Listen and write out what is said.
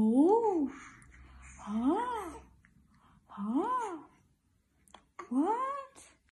Oh. Ah. Ah. Wow.